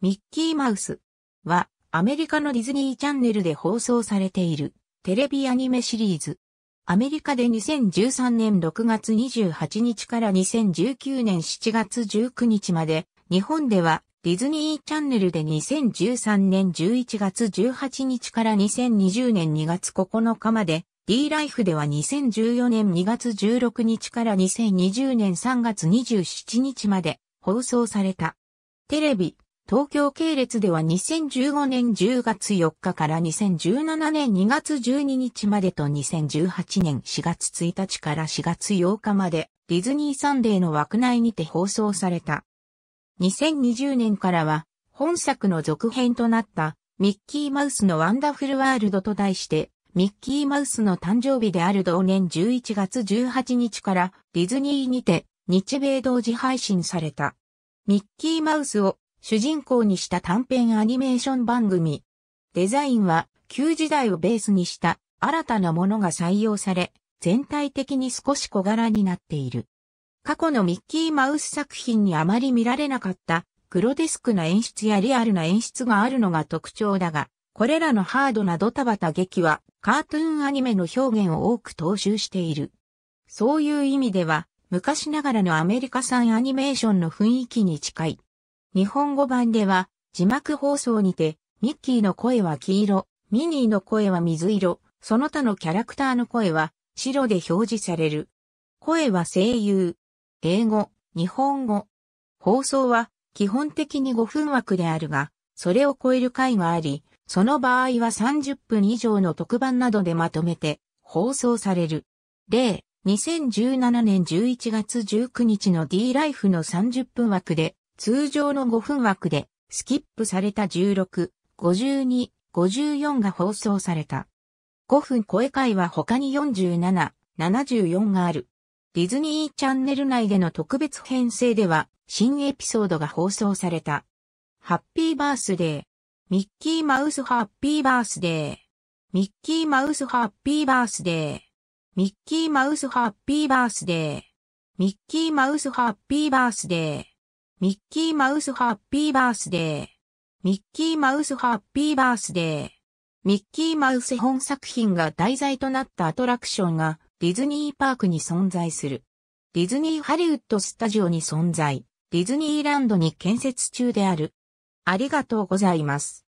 ミッキーマウスはアメリカのディズニーチャンネルで放送されているテレビアニメシリーズ。アメリカで2013年6月28日から2019年7月19日まで、日本ではディズニーチャンネルで2013年11月18日から2020年2月9日まで、D ライフでは2014年2月16日から2020年3月27日まで放送された。テレビ、東京系列では2015年10月4日から2017年2月12日までと2018年4月1日から4月8日までディズニーサンデーの枠内にて放送された。2020年からは本作の続編となったミッキーマウスのワンダフルワールドと題してミッキーマウスの誕生日である同年11月18日からディズニーにて日米同時配信された。ミッキーマウスを主人公にした短編アニメーション番組。デザインは旧時代をベースにした新たなものが採用され、全体的に少し小柄になっている。過去のミッキーマウス作品にあまり見られなかったグロデスクな演出やリアルな演出があるのが特徴だが、これらのハードなドタバタ劇はカートゥーンアニメの表現を多く踏襲している。そういう意味では、昔ながらのアメリカ産アニメーションの雰囲気に近い。日本語版では、字幕放送にて、ミッキーの声は黄色、ミニーの声は水色、その他のキャラクターの声は白で表示される。声は声優。英語、日本語。放送は基本的に5分枠であるが、それを超える回があり、その場合は30分以上の特番などでまとめて放送される。例、2017年11月19日の D ライフの30分枠で通常の5分枠で、スキップされた16、52、54が放送された。5分声回は他に47、74がある。ディズニーチャンネル内での特別編成では、新エピソードが放送された。ハッピーバースデー。ミッキーマウスハッピーバースデー。ミッキーマウスハッピーバースデー。ミッキーマウスハッピーバースデー。ミッキーマウスハッピーバースデー。ミッキーマウスハッピーバースデー。ミッキーマウスハッピーバースデー。ミッキーマウス本作品が題材となったアトラクションがディズニーパークに存在する。ディズニーハリウッドスタジオに存在。ディズニーランドに建設中である。ありがとうございます。